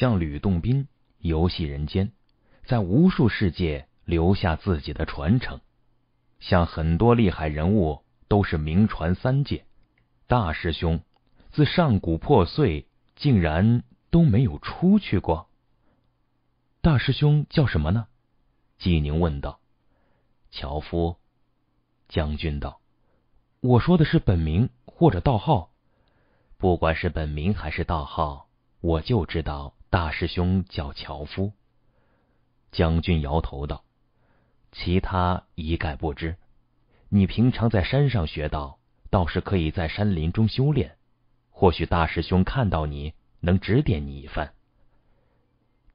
像吕洞宾游戏人间，在无数世界留下自己的传承。像很多厉害人物都是名传三界。大师兄自上古破碎，竟然都没有出去过。大师兄叫什么呢？纪宁问道。樵夫，将军道：“我说的是本名或者道号，不管是本名还是道号，我就知道。”大师兄叫樵夫。将军摇头道：“其他一概不知。你平常在山上学道，倒是可以在山林中修炼。或许大师兄看到你能指点你一番。”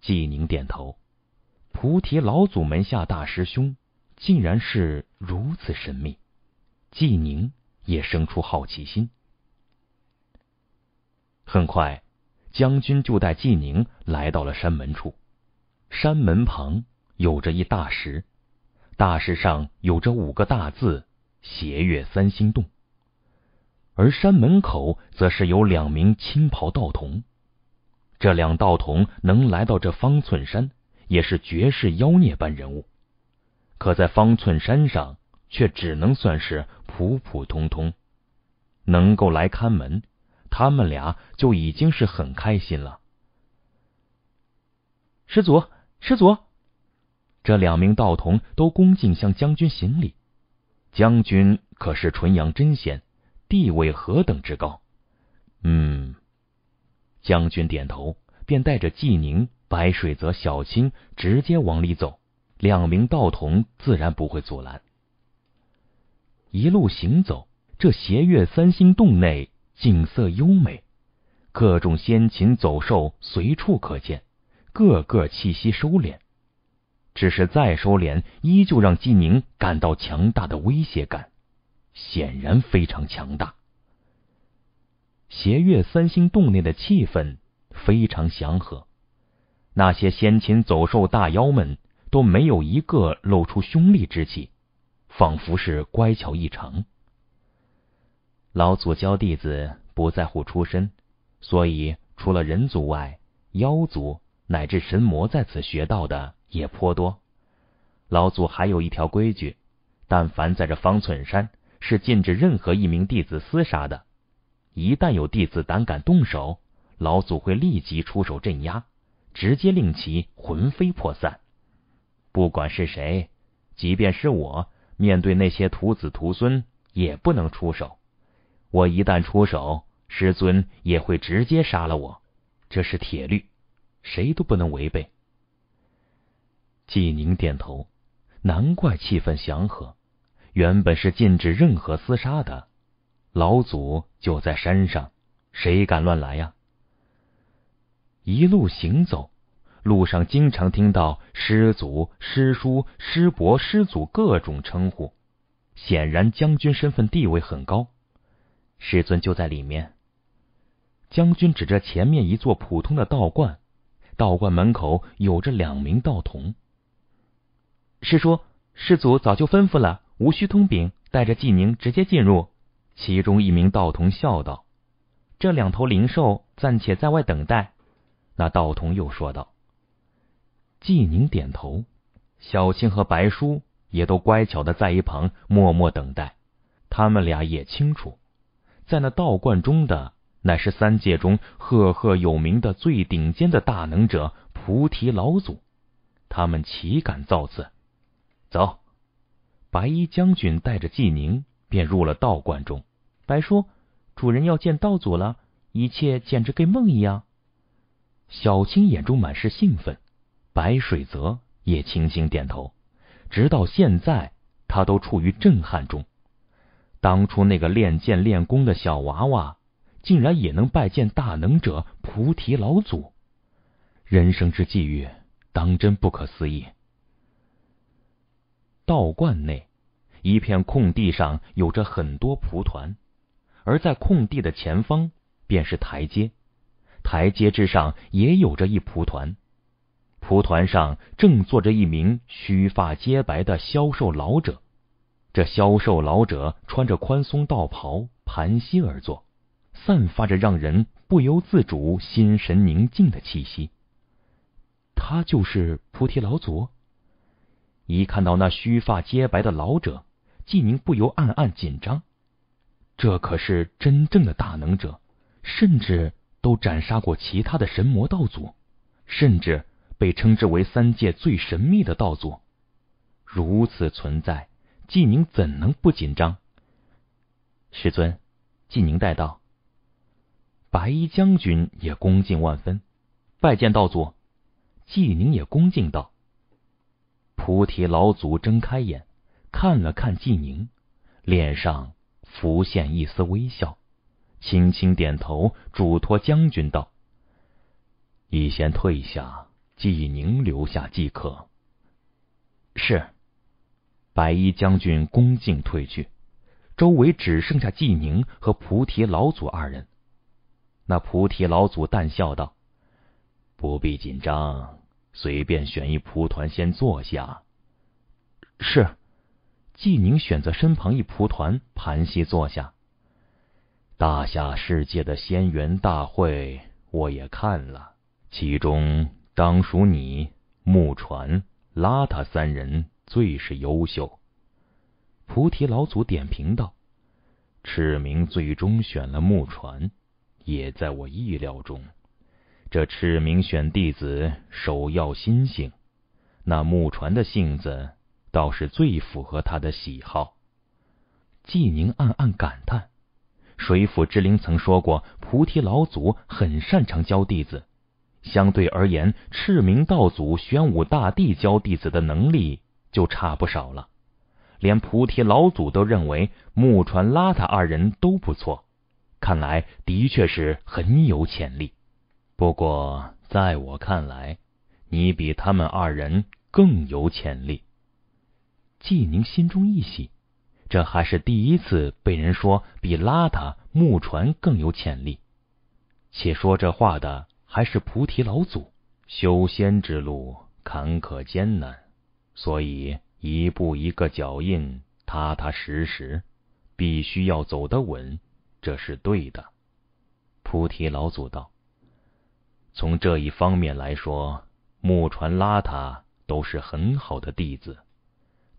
纪宁点头。菩提老祖门下大师兄，竟然是如此神秘。纪宁也生出好奇心。很快。将军就带纪宁来到了山门处，山门旁有着一大石，大石上有着五个大字“斜月三星洞”。而山门口则是有两名青袍道童，这两道童能来到这方寸山，也是绝世妖孽般人物，可在方寸山上却只能算是普普通通，能够来看门。他们俩就已经是很开心了。师祖，师祖，这两名道童都恭敬向将军行礼。将军可是纯阳真仙，地位何等之高。嗯，将军点头，便带着纪宁、白水泽、小青直接往里走。两名道童自然不会阻拦。一路行走，这斜月三星洞内。景色优美，各种仙禽走兽随处可见，个个气息收敛。只是再收敛，依旧让纪宁感到强大的威胁感，显然非常强大。斜月三星洞内的气氛非常祥和，那些仙禽走兽大妖们都没有一个露出凶厉之气，仿佛是乖巧异常。老祖教弟子不在乎出身，所以除了人族外，妖族乃至神魔在此学道的也颇多。老祖还有一条规矩：但凡在这方寸山，是禁止任何一名弟子厮杀的。一旦有弟子胆敢动手，老祖会立即出手镇压，直接令其魂飞魄散。不管是谁，即便是我，面对那些徒子徒孙，也不能出手。我一旦出手，师尊也会直接杀了我，这是铁律，谁都不能违背。纪宁点头，难怪气氛祥和。原本是禁止任何厮杀的，老祖就在山上，谁敢乱来呀？一路行走，路上经常听到师祖、师叔、师伯、师祖各种称呼，显然将军身份地位很高。师尊就在里面。将军指着前面一座普通的道观，道观门口有着两名道童。师叔、师祖早就吩咐了，无需通禀，带着纪宁直接进入。其中一名道童笑道：“这两头灵兽暂且在外等待。”那道童又说道。纪宁点头，小青和白叔也都乖巧的在一旁默默等待。他们俩也清楚。在那道观中的，乃是三界中赫赫有名的最顶尖的大能者菩提老祖。他们岂敢造次？走，白衣将军带着纪宁便入了道观中。白说：“主人要见道祖了，一切简直跟梦一样。小青眼中满是兴奋，白水泽也轻轻点头。直到现在，他都处于震撼中。当初那个练剑练功的小娃娃，竟然也能拜见大能者菩提老祖，人生之际遇，当真不可思议。道观内，一片空地上有着很多蒲团，而在空地的前方便是台阶，台阶之上也有着一蒲团，蒲团上正坐着一名须发皆白的消瘦老者。这消瘦老者穿着宽松道袍，盘膝而坐，散发着让人不由自主心神宁静的气息。他就是菩提老祖。一看到那须发皆白的老者，纪宁不由暗暗紧张。这可是真正的大能者，甚至都斩杀过其他的神魔道祖，甚至被称之为三界最神秘的道祖。如此存在。纪宁怎能不紧张？师尊，纪宁带道。白衣将军也恭敬万分，拜见道祖。纪宁也恭敬道。菩提老祖睁开眼，看了看纪宁，脸上浮现一丝微笑，轻轻点头，嘱托将军道：“你先退下，纪宁留下即可。”是。白衣将军恭敬退去，周围只剩下纪宁和菩提老祖二人。那菩提老祖淡笑道：“不必紧张，随便选一蒲团先坐下。”是，纪宁选择身旁一蒲团盘膝坐下。大夏世界的仙缘大会我也看了，其中当属你、木船、邋遢三人。最是优秀，菩提老祖点评道：“赤明最终选了木船，也在我意料中。这赤明选弟子首要心性，那木船的性子倒是最符合他的喜好。”纪宁暗暗感叹：“水府之灵曾说过，菩提老祖很擅长教弟子。相对而言，赤明道祖、玄武大帝教弟子的能力。”就差不少了，连菩提老祖都认为木船、邋遢二人都不错，看来的确是很有潜力。不过，在我看来，你比他们二人更有潜力。季宁心中一喜，这还是第一次被人说比邋遢、木船更有潜力，且说这话的还是菩提老祖。修仙之路坎坷艰难。所以，一步一个脚印，踏踏实实，必须要走得稳，这是对的。菩提老祖道：“从这一方面来说，木船邋遢都是很好的弟子，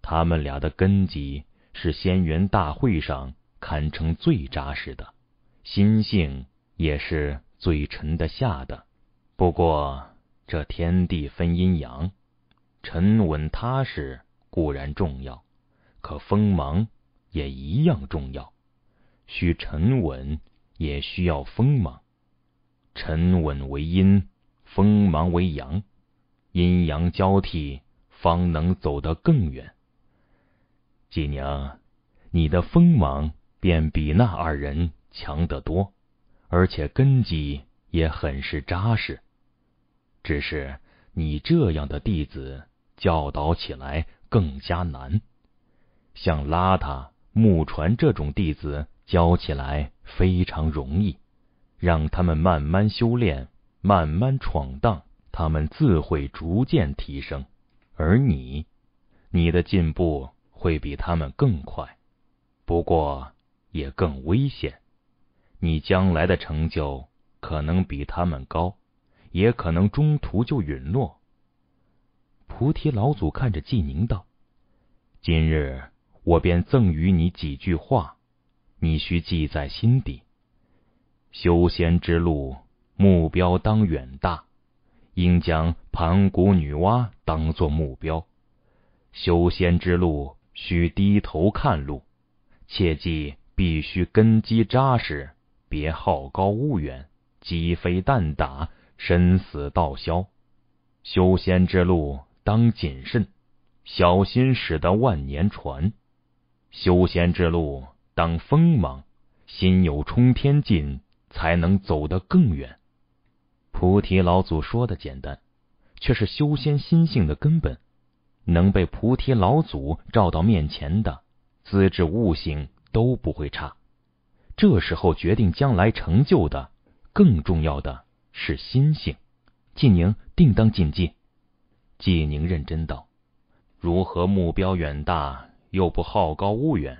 他们俩的根基是仙缘大会上堪称最扎实的，心性也是最沉得下的。不过，这天地分阴阳。”沉稳踏实固然重要，可锋芒也一样重要。需沉稳，也需要锋芒。沉稳为阴，锋芒为阳，阴阳交替，方能走得更远。季娘，你的锋芒便比那二人强得多，而且根基也很是扎实。只是你这样的弟子。教导起来更加难，像邋遢木船这种弟子教起来非常容易，让他们慢慢修炼，慢慢闯荡，他们自会逐渐提升。而你，你的进步会比他们更快，不过也更危险。你将来的成就可能比他们高，也可能中途就陨落。菩提老祖看着纪宁道：“今日我便赠与你几句话，你需记在心底。修仙之路目标当远大，应将盘古女娲当作目标。修仙之路需低头看路，切记必须根基扎实，别好高骛远，鸡飞蛋打，身死道消。修仙之路。”当谨慎，小心使得万年船。修仙之路当锋芒，心有冲天劲才能走得更远。菩提老祖说的简单，却是修仙心性的根本。能被菩提老祖照到面前的资质悟性都不会差。这时候决定将来成就的，更重要的是心性。晋宁定当谨记。纪宁认真道：“如何目标远大又不好高骛远？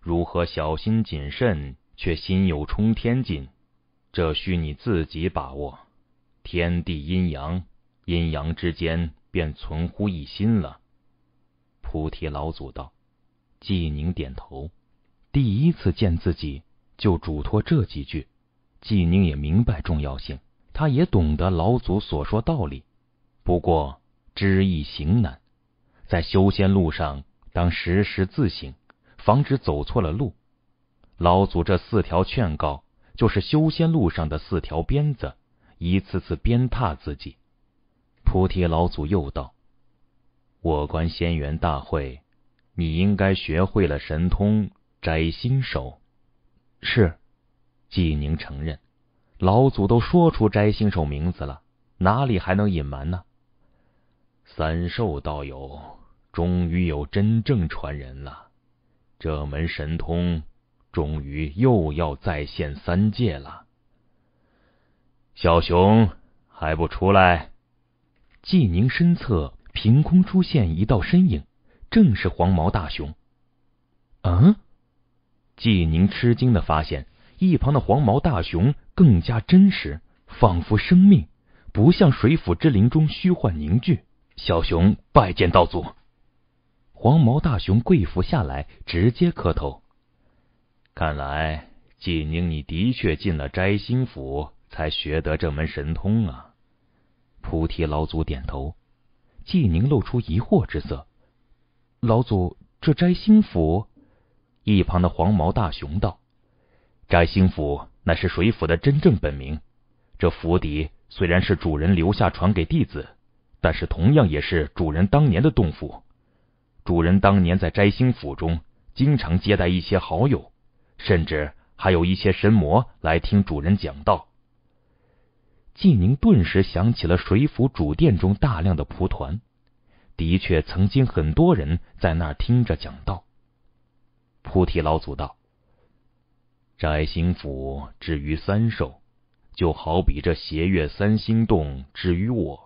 如何小心谨慎却心有冲天劲？这需你自己把握。天地阴阳，阴阳之间便存乎一心了。”菩提老祖道。纪宁点头。第一次见自己就嘱托这几句，纪宁也明白重要性。他也懂得老祖所说道理，不过。知易行难，在修仙路上，当时时自省，防止走错了路。老祖这四条劝告，就是修仙路上的四条鞭子，一次次鞭挞自己。菩提老祖又道：“我观仙缘大会，你应该学会了神通摘星手。”是，纪宁承认，老祖都说出摘星手名字了，哪里还能隐瞒呢？三寿道友，终于有真正传人了，这门神通终于又要再现三界了。小熊还不出来？纪宁身侧凭空出现一道身影，正是黄毛大熊。嗯，纪宁吃惊的发现，一旁的黄毛大熊更加真实，仿佛生命，不像水府之灵中虚幻凝聚。小熊拜见道祖，黄毛大熊跪伏下来，直接磕头。看来纪宁，你的确进了摘星府，才学得这门神通啊！菩提老祖点头。纪宁露出疑惑之色。老祖，这摘星府？一旁的黄毛大熊道：“摘星府乃是水府的真正本名。这府邸虽然是主人留下，传给弟子。”但是同样也是主人当年的洞府。主人当年在摘星府中，经常接待一些好友，甚至还有一些神魔来听主人讲道。纪宁顿时想起了水府主殿中大量的蒲团，的确曾经很多人在那儿听着讲道。菩提老祖道：“摘星府至于三寿，就好比这斜月三星洞至于我。”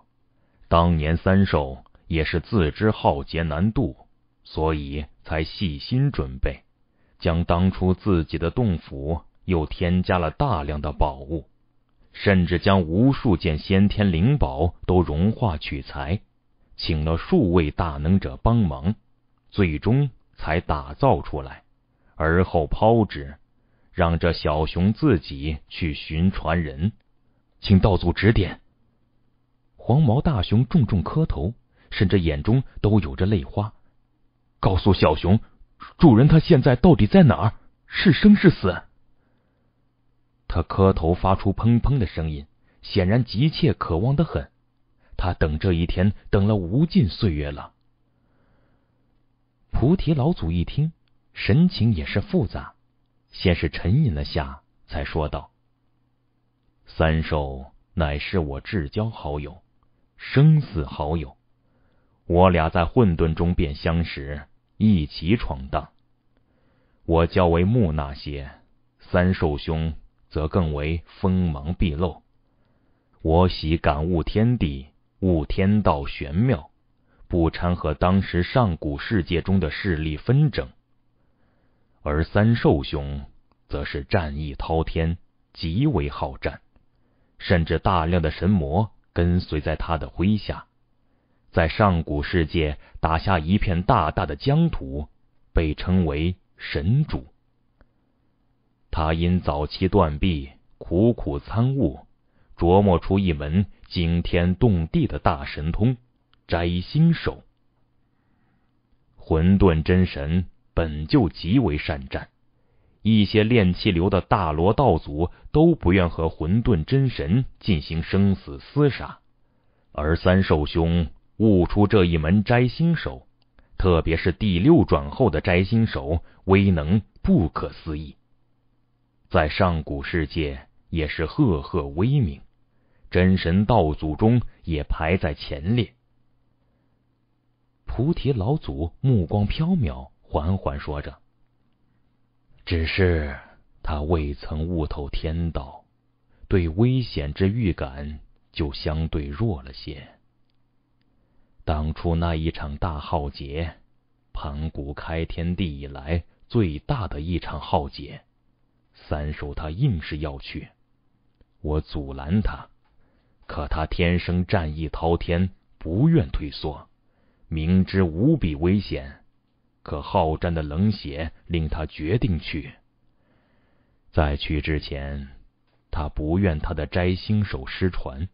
当年三寿也是自知浩劫难度，所以才细心准备，将当初自己的洞府又添加了大量的宝物，甚至将无数件先天灵宝都融化取材，请了数位大能者帮忙，最终才打造出来，而后抛之，让这小熊自己去寻传人，请道祖指点。黄毛大熊重重磕头，甚至眼中都有着泪花。告诉小熊，主人他现在到底在哪儿？是生是死？他磕头发出砰砰的声音，显然急切渴望的很。他等这一天等了无尽岁月了。菩提老祖一听，神情也是复杂，先是沉吟了下，才说道：“三寿乃是我至交好友。”生死好友，我俩在混沌中便相识，一起闯荡。我较为木讷些，三寿兄则更为锋芒毕露。我喜感悟天地，悟天道玄妙，不掺和当时上古世界中的势力纷争。而三寿兄则是战意滔天，极为好战，甚至大量的神魔。跟随在他的麾下，在上古世界打下一片大大的疆土，被称为神主。他因早期断臂，苦苦参悟，琢磨出一门惊天动地的大神通——摘星手。混沌真神本就极为善战。一些炼气流的大罗道祖都不愿和混沌真神进行生死厮杀，而三寿兄悟出这一门摘星手，特别是第六转后的摘星手，威能不可思议，在上古世界也是赫赫威名，真神道祖中也排在前列。菩提老祖目光飘渺，缓缓说着。只是他未曾悟透天道，对危险之预感就相对弱了些。当初那一场大浩劫，盘古开天地以来最大的一场浩劫，三叔他硬是要去，我阻拦他，可他天生战意滔天，不愿退缩，明知无比危险。可好战的冷血令他决定去，在去之前，他不愿他的摘星手失传，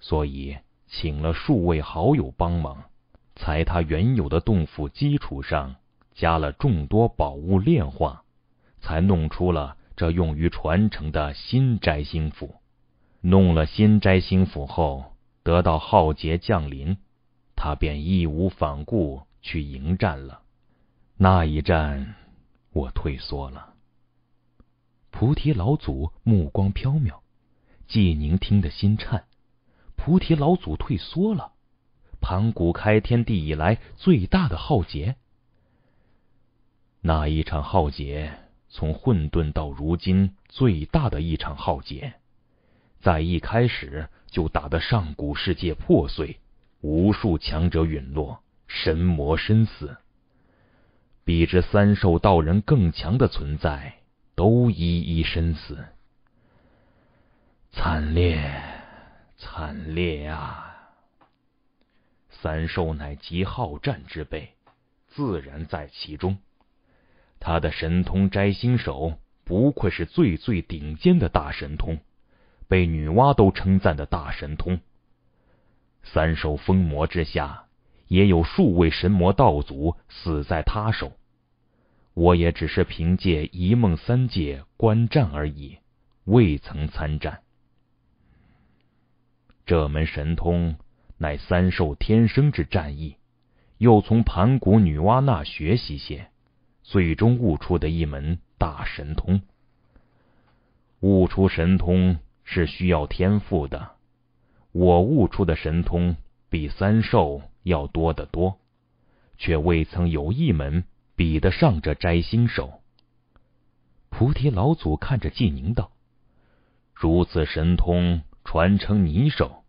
所以请了数位好友帮忙，在他原有的洞府基础上加了众多宝物炼化，才弄出了这用于传承的新摘星斧。弄了新摘星斧后，得到浩劫降临，他便义无反顾去迎战了。那一战，我退缩了。菩提老祖目光飘渺，纪宁听得心颤。菩提老祖退缩了，盘古开天地以来最大的浩劫。那一场浩劫，从混沌到如今最大的一场浩劫，在一开始就打得上古世界破碎，无数强者陨落，神魔身死。比之三兽道人更强的存在，都一一身死。惨烈，惨烈啊！三兽乃极好战之辈，自然在其中。他的神通摘星手，不愧是最最顶尖的大神通，被女娲都称赞的大神通。三兽封魔之下。也有数位神魔道祖死在他手，我也只是凭借一梦三界观战而已，未曾参战。这门神通乃三寿天生之战意，又从盘古女娲那学习些，最终悟出的一门大神通。悟出神通是需要天赋的，我悟出的神通比三寿。要多得多，却未曾有一门比得上这摘星手。菩提老祖看着纪宁道：“如此神通传承你手，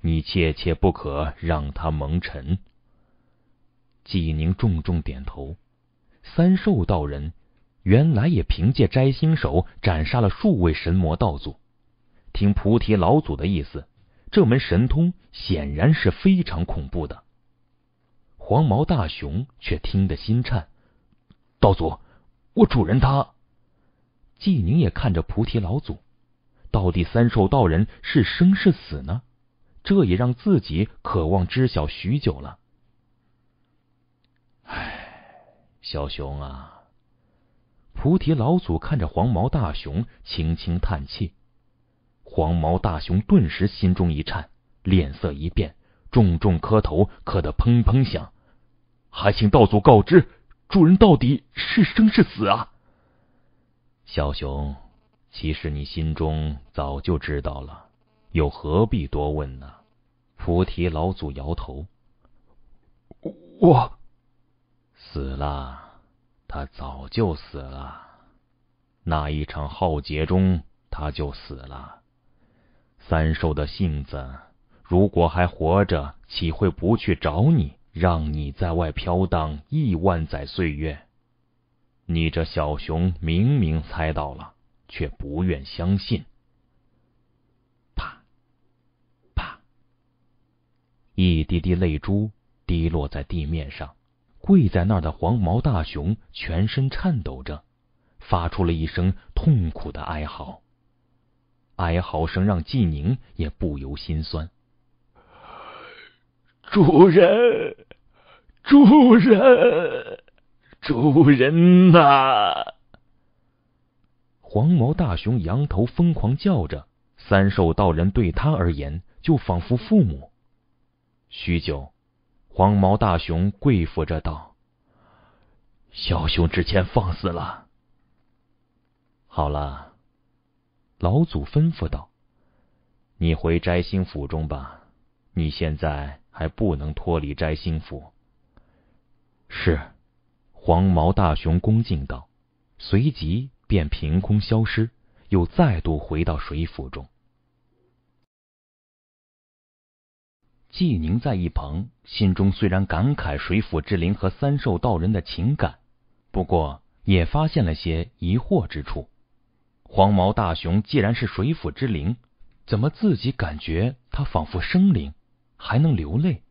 你切切不可让他蒙尘。”纪宁重重点头。三寿道人原来也凭借摘星手斩杀了数位神魔道祖。听菩提老祖的意思，这门神通显然是非常恐怖的。黄毛大熊却听得心颤，道祖，我主人他。纪宁也看着菩提老祖，到底三寿道人是生是死呢？这也让自己渴望知晓许久了。唉，小熊啊！菩提老祖看着黄毛大熊，轻轻叹气。黄毛大熊顿时心中一颤，脸色一变，重重磕头，磕得砰砰响。还请道祖告知，主人到底是生是死啊？小熊，其实你心中早就知道了，又何必多问呢？菩提老祖摇头。我死了，他早就死了，那一场浩劫中他就死了。三寿的性子，如果还活着，岂会不去找你？让你在外飘荡亿万载岁月，你这小熊明明猜到了，却不愿相信。啪啪，一滴滴泪珠滴落在地面上，跪在那儿的黄毛大熊全身颤抖着，发出了一声痛苦的哀嚎。哀嚎声让纪宁也不由心酸。主人，主人，主人呐！黄毛大熊仰头疯狂叫着，三兽道人对他而言就仿佛父母。许久，黄毛大熊跪伏着道：“小熊之前放肆了。”好了，老祖吩咐道：“你回摘星府中吧，你现在。”还不能脱离摘星府。是，黄毛大熊恭敬道，随即便凭空消失，又再度回到水府中。纪宁在一旁心中虽然感慨水府之灵和三兽道人的情感，不过也发现了些疑惑之处。黄毛大熊既然是水府之灵，怎么自己感觉他仿佛生灵？还能流泪，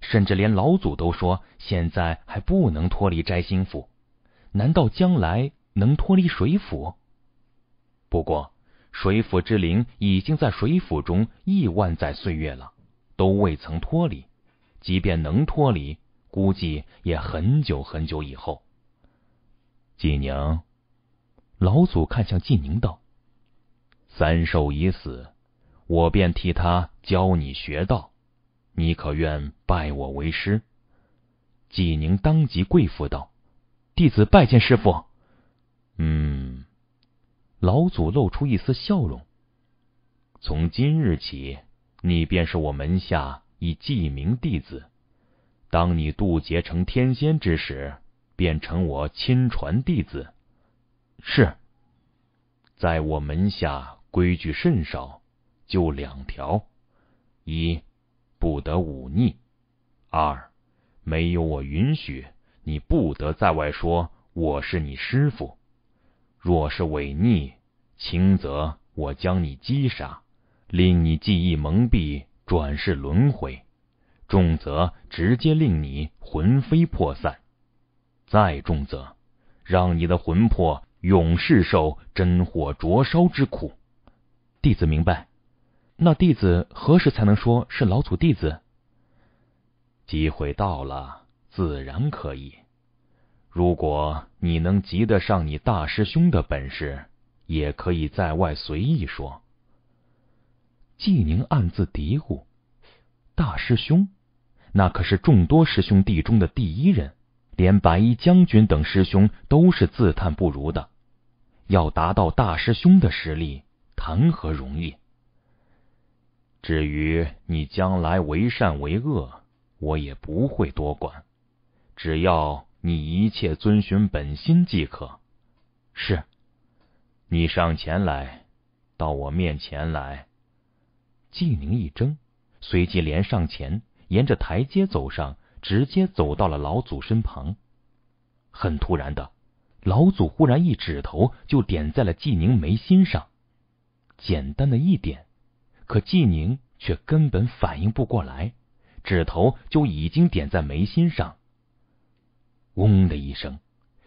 甚至连老祖都说现在还不能脱离摘星府。难道将来能脱离水府？不过水府之灵已经在水府中亿万载岁月了，都未曾脱离。即便能脱离，估计也很久很久以后。季宁，老祖看向季宁道：“三寿已死，我便替他教你学道。”你可愿拜我为师？纪宁当即跪伏道：“弟子拜见师傅。”嗯，老祖露出一丝笑容。从今日起，你便是我门下一记名弟子。当你渡劫成天仙之时，便成我亲传弟子。是，在我门下规矩甚少，就两条：一。不得忤逆。二，没有我允许，你不得在外说我是你师傅。若是违逆，轻则我将你击杀，令你记忆蒙蔽，转世轮回；重则直接令你魂飞魄散；再重则，让你的魂魄永世受真火灼烧之苦。弟子明白。那弟子何时才能说是老祖弟子？机会到了，自然可以。如果你能及得上你大师兄的本事，也可以在外随意说。纪宁暗自嘀咕：“大师兄，那可是众多师兄弟中的第一人，连白衣将军等师兄都是自叹不如的。要达到大师兄的实力，谈何容易？”至于你将来为善为恶，我也不会多管，只要你一切遵循本心即可。是，你上前来，到我面前来。季宁一怔，随即连上前，沿着台阶走上，直接走到了老祖身旁。很突然的，老祖忽然一指头就点在了季宁眉心上，简单的一点。可纪宁却根本反应不过来，指头就已经点在眉心上。嗡的一声，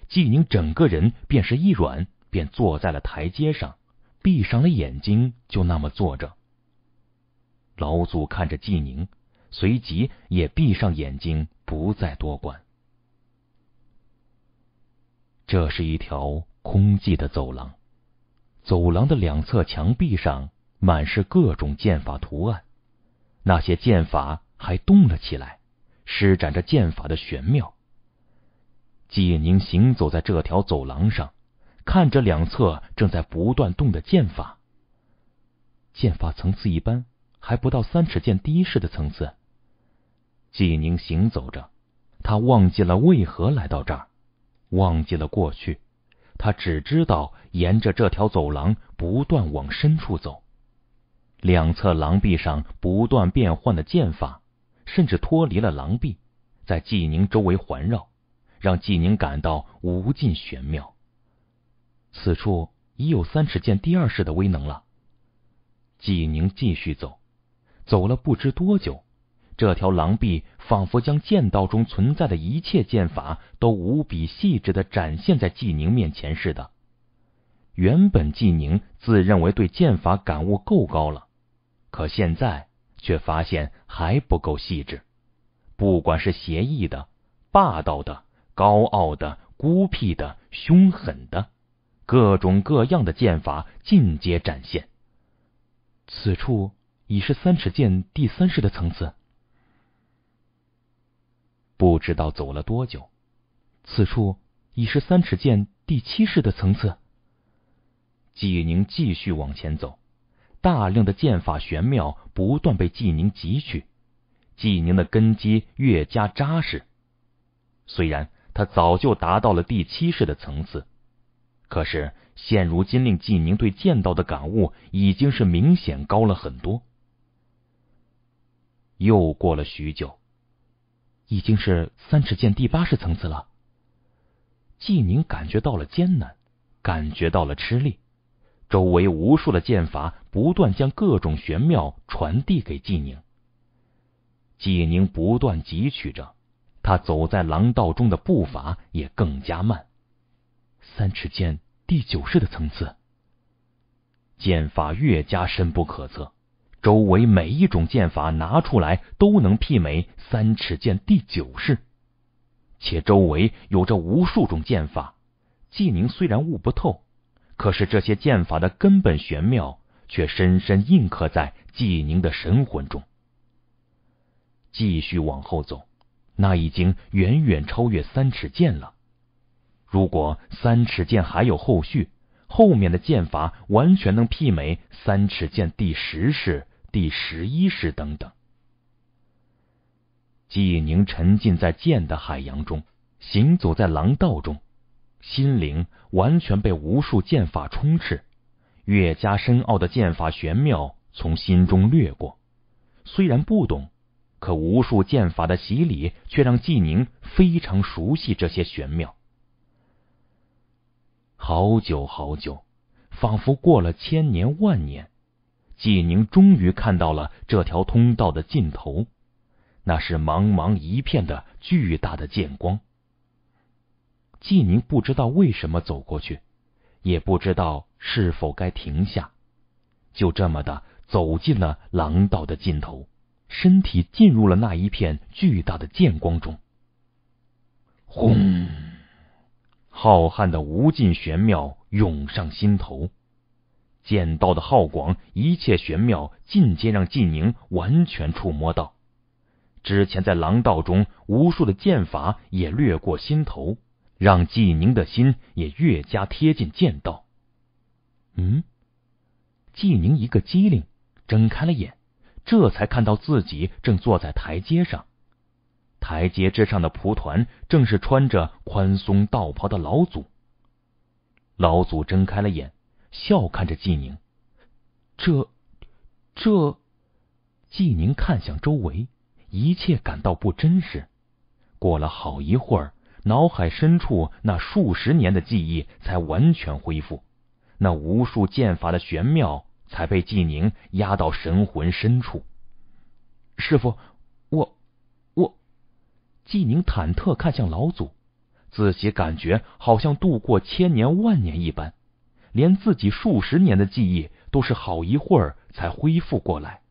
纪宁整个人便是一软，便坐在了台阶上，闭上了眼睛，就那么坐着。老祖看着纪宁，随即也闭上眼睛，不再多管。这是一条空寂的走廊，走廊的两侧墙壁上。满是各种剑法图案，那些剑法还动了起来，施展着剑法的玄妙。纪宁行走在这条走廊上，看着两侧正在不断动的剑法，剑法层次一般，还不到三尺剑第一式的层次。纪宁行走着，他忘记了为何来到这儿，忘记了过去，他只知道沿着这条走廊不断往深处走。两侧狼壁上不断变换的剑法，甚至脱离了狼壁，在纪宁周围环绕，让纪宁感到无尽玄妙。此处已有三尺剑第二式的威能了。纪宁继续走，走了不知多久，这条狼壁仿佛将剑道中存在的一切剑法都无比细致的展现在纪宁面前似的。原本纪宁自认为对剑法感悟够高了。可现在却发现还不够细致，不管是邪异的、霸道的、高傲的、孤僻的、凶狠的，各种各样的剑法尽皆展现。此处已是三尺剑第三式的层次。不知道走了多久，此处已是三尺剑第七式的层次。纪宁继续往前走。大量的剑法玄妙不断被纪宁汲取，纪宁的根基越加扎实。虽然他早就达到了第七世的层次，可是现如今令纪宁对剑道的感悟已经是明显高了很多。又过了许久，已经是三尺剑第八世层次了。纪宁感觉到了艰难，感觉到了吃力。周围无数的剑法不断将各种玄妙传递给纪宁，纪宁不断汲取着。他走在廊道中的步伐也更加慢。三尺剑第九式的层次，剑法越加深不可测。周围每一种剑法拿出来都能媲美三尺剑第九式，且周围有着无数种剑法。纪宁虽然悟不透。可是这些剑法的根本玄妙，却深深印刻在纪宁的神魂中。继续往后走，那已经远远超越三尺剑了。如果三尺剑还有后续，后面的剑法完全能媲美三尺剑第十式、第十一式等等。纪宁沉浸在剑的海洋中，行走在廊道中。心灵完全被无数剑法充斥，越加深奥的剑法玄妙从心中掠过。虽然不懂，可无数剑法的洗礼却让纪宁非常熟悉这些玄妙。好久好久，仿佛过了千年万年，纪宁终于看到了这条通道的尽头。那是茫茫一片的巨大的剑光。纪宁不知道为什么走过去，也不知道是否该停下，就这么的走进了廊道的尽头，身体进入了那一片巨大的剑光中。轰！浩瀚的无尽玄妙涌上心头，剑道的浩广，一切玄妙尽皆让纪宁完全触摸到。之前在廊道中，无数的剑法也掠过心头。让纪宁的心也越加贴近剑道。嗯，纪宁一个机灵，睁开了眼，这才看到自己正坐在台阶上。台阶之上的蒲团，正是穿着宽松道袍的老祖。老祖睁开了眼，笑看着纪宁。这，这，纪宁看向周围，一切感到不真实。过了好一会儿。脑海深处那数十年的记忆才完全恢复，那无数剑法的玄妙才被纪宁压到神魂深处。师傅，我我，纪宁忐忑看向老祖，自己感觉好像度过千年万年一般，连自己数十年的记忆都是好一会儿才恢复过来。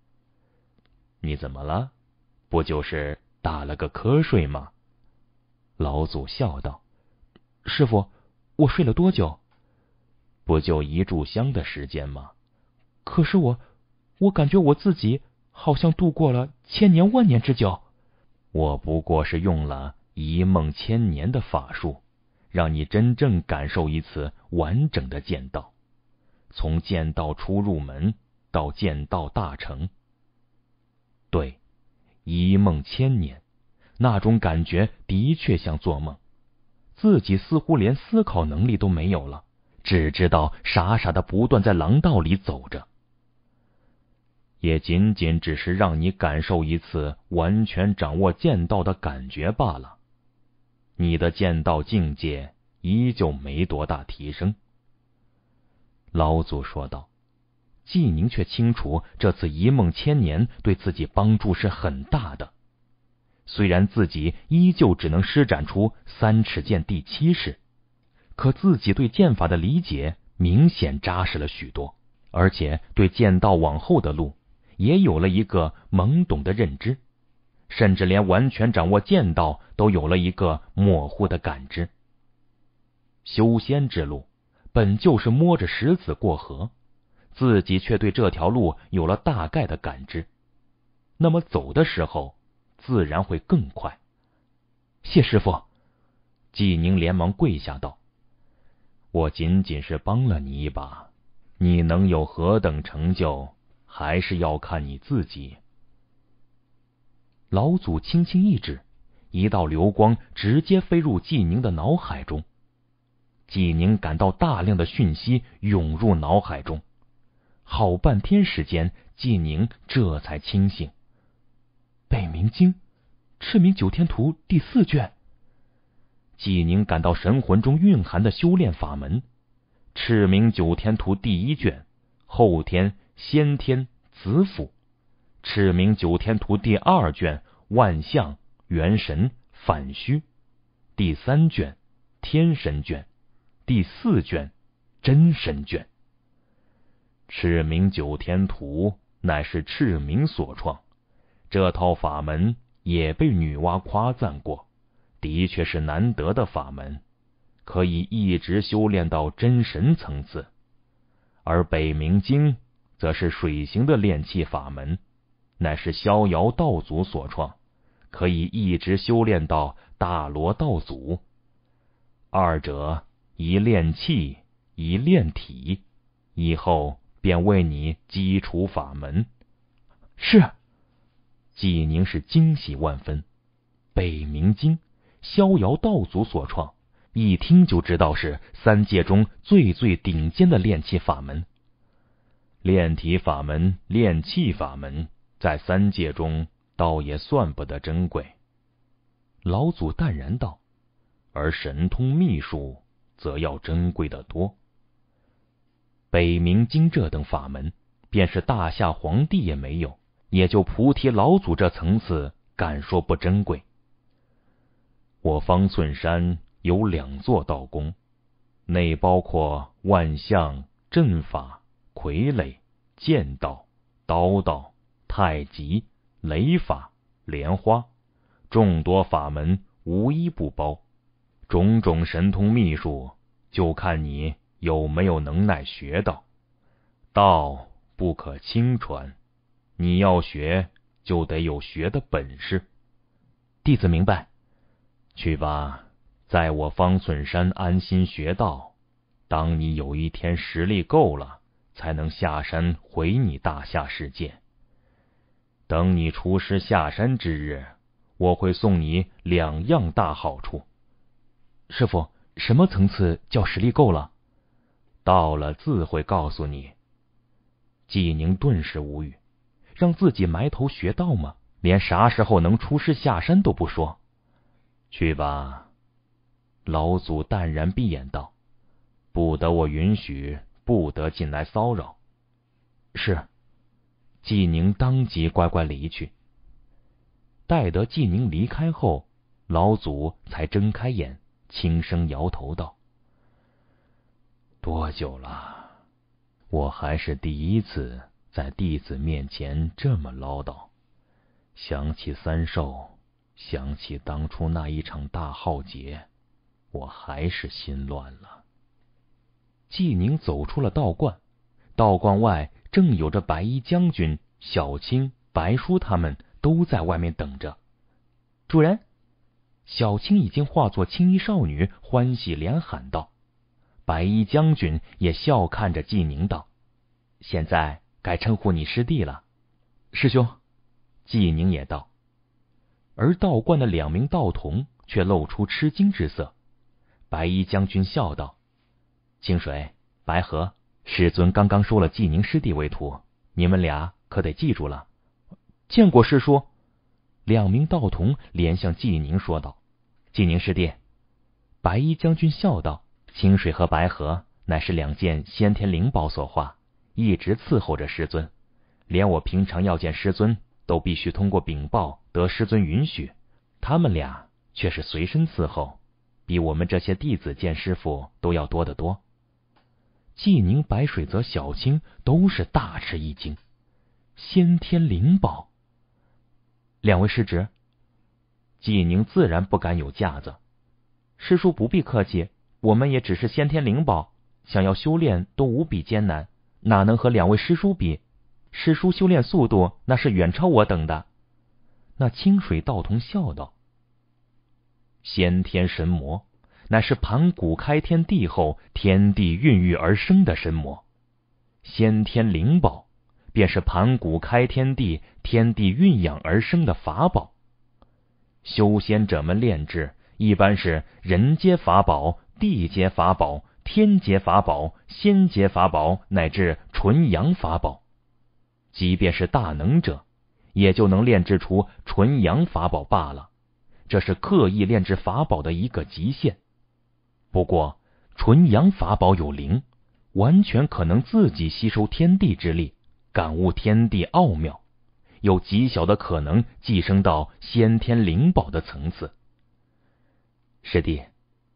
你怎么了？不就是打了个瞌睡吗？老祖笑道：“师傅，我睡了多久？不就一炷香的时间吗？可是我，我感觉我自己好像度过了千年万年之久。我不过是用了‘一梦千年’的法术，让你真正感受一次完整的剑道，从剑道初入门到剑道大成。对，一梦千年。”那种感觉的确像做梦，自己似乎连思考能力都没有了，只知道傻傻的不断在廊道里走着。也仅仅只是让你感受一次完全掌握剑道的感觉罢了，你的剑道境界依旧没多大提升。老祖说道，季宁却清楚，这次一梦千年对自己帮助是很大的。虽然自己依旧只能施展出三尺剑第七式，可自己对剑法的理解明显扎实了许多，而且对剑道往后的路也有了一个懵懂的认知，甚至连完全掌握剑道都有了一个模糊的感知。修仙之路本就是摸着石子过河，自己却对这条路有了大概的感知，那么走的时候。自然会更快。谢师傅，纪宁连忙跪下道：“我仅仅是帮了你一把，你能有何等成就，还是要看你自己。”老祖轻轻一指，一道流光直接飞入纪宁的脑海中。纪宁感到大量的讯息涌入脑海中，好半天时间，纪宁这才清醒。《北冥经》，赤明九天图第四卷。纪宁感到神魂中蕴含的修炼法门，《赤明九天图》第一卷后天、先天、子府，《赤明九天图》第二卷万象、元神、反虚，第三卷天神卷，第四卷真神卷。赤明九天图乃是赤明所创。这套法门也被女娲夸赞过，的确是难得的法门，可以一直修炼到真神层次。而《北冥经》则是水形的炼气法门，乃是逍遥道祖所创，可以一直修炼到大罗道祖。二者一炼气，一炼体，以后便为你基础法门。是。济宁是惊喜万分，《北冥经》逍遥道祖所创，一听就知道是三界中最最顶尖的炼气法门。炼体法门、炼气法门，在三界中倒也算不得珍贵。老祖淡然道：“而神通秘术则要珍贵的多。北冥经这等法门，便是大夏皇帝也没有。”也就菩提老祖这层次，敢说不珍贵。我方寸山有两座道宫，内包括万象阵法、傀儡剑道、刀道、太极、雷法、莲花众多法门，无一不包。种种神通秘术，就看你有没有能耐学到。道不可轻传。你要学，就得有学的本事。弟子明白，去吧，在我方寸山安心学道。当你有一天实力够了，才能下山回你大夏世界。等你出师下山之日，我会送你两样大好处。师傅，什么层次叫实力够了？到了自会告诉你。纪宁顿时无语。让自己埋头学道吗？连啥时候能出师下山都不说。去吧。老祖淡然闭眼道：“不得我允许，不得进来骚扰。”是。纪宁当即乖乖离去。待得纪宁离开后，老祖才睁开眼，轻声摇头道：“多久了？我还是第一次。”在弟子面前这么唠叨，想起三寿，想起当初那一场大浩劫，我还是心乱了。纪宁走出了道观，道观外正有着白衣将军、小青、白叔，他们都在外面等着。主人，小青已经化作青衣少女，欢喜连喊道：“白衣将军也笑看着纪宁道，现在。”改称呼你师弟了，师兄。纪宁也道，而道观的两名道童却露出吃惊之色。白衣将军笑道：“清水、白河，师尊刚刚收了纪宁师弟为徒，你们俩可得记住了。”见过师叔。两名道童连向纪宁说道：“纪宁师弟。”白衣将军笑道：“清水和白河乃是两件先天灵宝所化。”一直伺候着师尊，连我平常要见师尊都必须通过禀报得师尊允许。他们俩却是随身伺候，比我们这些弟子见师傅都要多得多。纪宁、白水泽、小青都是大吃一惊，先天灵宝。两位师侄，纪宁自然不敢有架子，师叔不必客气，我们也只是先天灵宝，想要修炼都无比艰难。哪能和两位师叔比？师叔修炼速度那是远超我等的。那清水道童笑道：“先天神魔，乃是盘古开天地后天地孕育而生的神魔；先天灵宝，便是盘古开天地天地蕴养而生的法宝。修仙者们炼制，一般是人阶法宝、地阶法宝。”天劫法宝、仙劫法宝乃至纯阳法宝，即便是大能者，也就能炼制出纯阳法宝罢了。这是刻意炼制法宝的一个极限。不过，纯阳法宝有灵，完全可能自己吸收天地之力，感悟天地奥妙，有极小的可能寄生到先天灵宝的层次。师弟，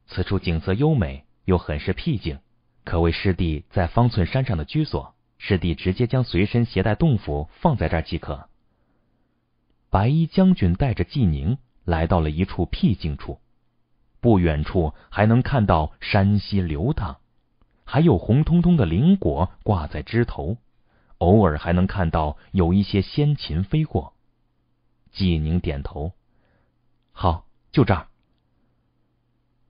此处景色优美。又很是僻静，可谓师弟在方寸山上的居所。师弟直接将随身携带洞府放在这即可。白衣将军带着纪宁来到了一处僻静处，不远处还能看到山溪流淌，还有红彤彤的灵果挂在枝头，偶尔还能看到有一些仙禽飞过。纪宁点头，好，就这儿。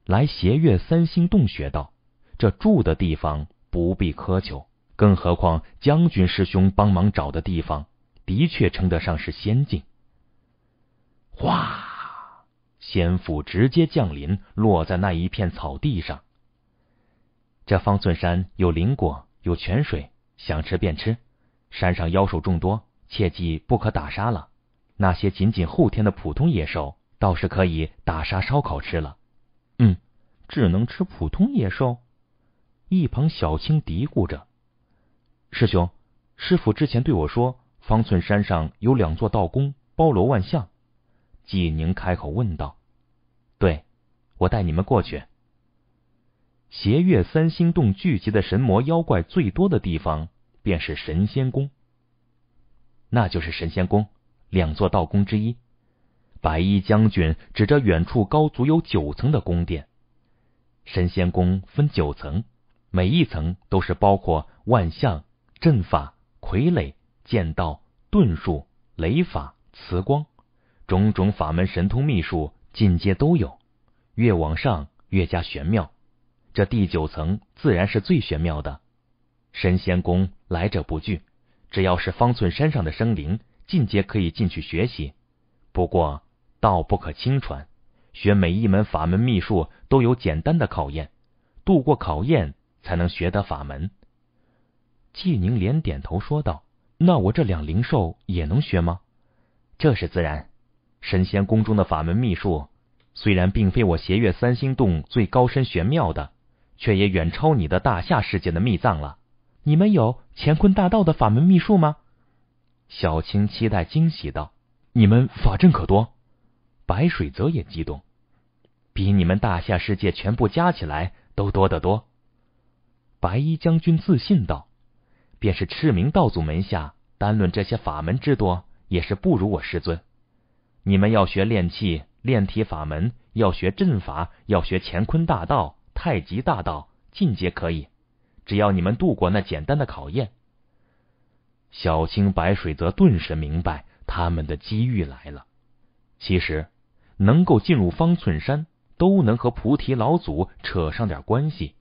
来斜月三星洞穴道，这住的地方不必苛求，更何况将军师兄帮忙找的地方，的确称得上是仙境。哗，仙府直接降临，落在那一片草地上。这方寸山有灵果，有泉水，想吃便吃。山上妖兽众多，切记不可打杀了。那些仅仅后天的普通野兽，倒是可以打杀烧烤吃了。只能吃普通野兽。一旁小青嘀咕着：“师兄，师傅之前对我说，方寸山上有两座道宫，包罗万象。”纪宁开口问道：“对，我带你们过去。斜月三星洞聚集的神魔妖怪最多的地方，便是神仙宫。那就是神仙宫，两座道宫之一。”白衣将军指着远处高足有九层的宫殿。神仙宫分九层，每一层都是包括万象阵法、傀儡剑道、遁术、雷法、磁光种种法门、神通秘术，进阶都有。越往上越加玄妙，这第九层自然是最玄妙的。神仙宫来者不拒，只要是方寸山上的生灵，进阶可以进去学习。不过道不可轻传。学每一门法门秘术都有简单的考验，度过考验才能学得法门。纪宁连点头说道：“那我这两灵兽也能学吗？”这是自然。神仙宫中的法门秘术虽然并非我斜月三星洞最高深玄妙的，却也远超你的大夏世界的秘藏了。你们有乾坤大道的法门秘术吗？”小青期待惊喜道：“你们法阵可多？”白水泽也激动。比你们大夏世界全部加起来都多得多，白衣将军自信道：“便是赤明道祖门下，单论这些法门之多，也是不如我师尊。你们要学炼气、炼体法门，要学阵法，要学乾坤大道、太极大道，进阶可以，只要你们度过那简单的考验。”小青、白水则顿时明白，他们的机遇来了。其实，能够进入方寸山。都能和菩提老祖扯上点关系，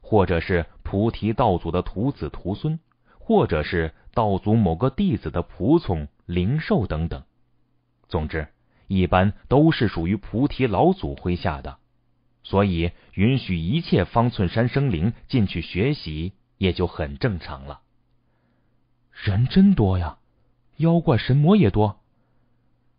或者是菩提道祖的徒子徒孙，或者是道祖某个弟子的仆从、灵兽等等。总之，一般都是属于菩提老祖麾下的，所以允许一切方寸山生灵进去学习，也就很正常了。人真多呀，妖怪神魔也多。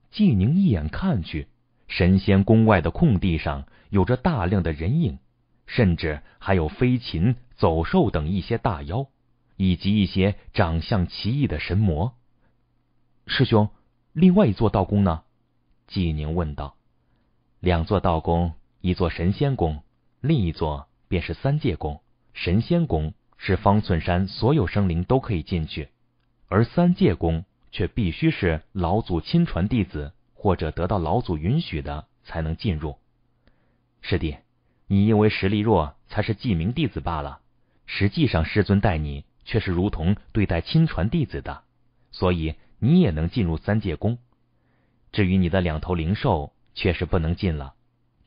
纪宁一眼看去。神仙宫外的空地上，有着大量的人影，甚至还有飞禽、走兽等一些大妖，以及一些长相奇异的神魔。师兄，另外一座道宫呢？纪宁问道。两座道宫，一座神仙宫，另一座便是三界宫。神仙宫是方寸山所有生灵都可以进去，而三界宫却必须是老祖亲传弟子。或者得到老祖允许的才能进入。师弟，你因为实力弱，才是记名弟子罢了。实际上，师尊待你却是如同对待亲传弟子的，所以你也能进入三界宫。至于你的两头灵兽，却是不能进了。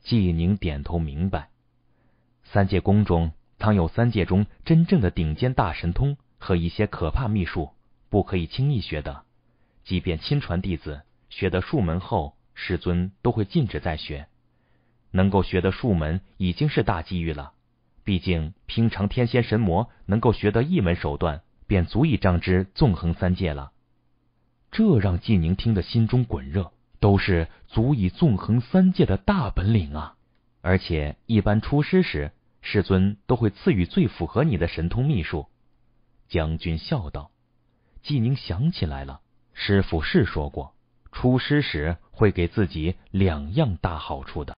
纪宁点头明白，三界宫中藏有三界中真正的顶尖大神通和一些可怕秘术，不可以轻易学的。即便亲传弟子。学得数门后，师尊都会禁止再学。能够学得数门已经是大机遇了。毕竟平常天仙神魔能够学得一门手段，便足以张之纵横三界了。这让纪宁听得心中滚热，都是足以纵横三界的大本领啊！而且一般出师时，师尊都会赐予最符合你的神通秘术。将军笑道，纪宁想起来了，师傅是说过。出师时会给自己两样大好处的。